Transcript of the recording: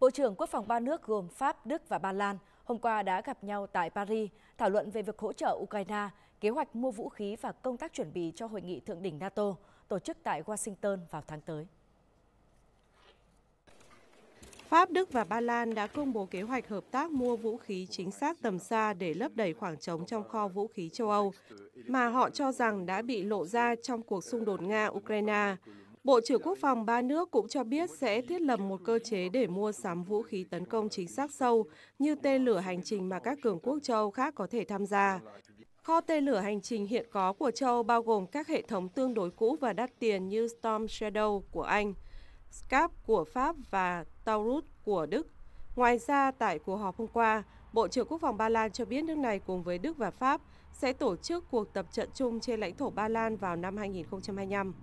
Bộ trưởng Quốc phòng ba nước gồm Pháp, Đức và Ba Lan hôm qua đã gặp nhau tại Paris thảo luận về việc hỗ trợ Ukraine, kế hoạch mua vũ khí và công tác chuẩn bị cho hội nghị thượng đỉnh NATO tổ chức tại Washington vào tháng tới. Pháp, Đức và Ba Lan đã công bố kế hoạch hợp tác mua vũ khí chính xác tầm xa để lấp đầy khoảng trống trong kho vũ khí châu Âu, mà họ cho rằng đã bị lộ ra trong cuộc xung đột Nga-Ukraine. Bộ trưởng Quốc phòng ba nước cũng cho biết sẽ thiết lập một cơ chế để mua sắm vũ khí tấn công chính xác sâu như tên lửa hành trình mà các cường quốc châu khác có thể tham gia. Kho tên lửa hành trình hiện có của châu bao gồm các hệ thống tương đối cũ và đắt tiền như Storm Shadow của Anh, Scap của Pháp và Taurus của Đức. Ngoài ra, tại cuộc họp hôm qua, Bộ trưởng Quốc phòng Ba Lan cho biết nước này cùng với Đức và Pháp sẽ tổ chức cuộc tập trận chung trên lãnh thổ Ba Lan vào năm 2025.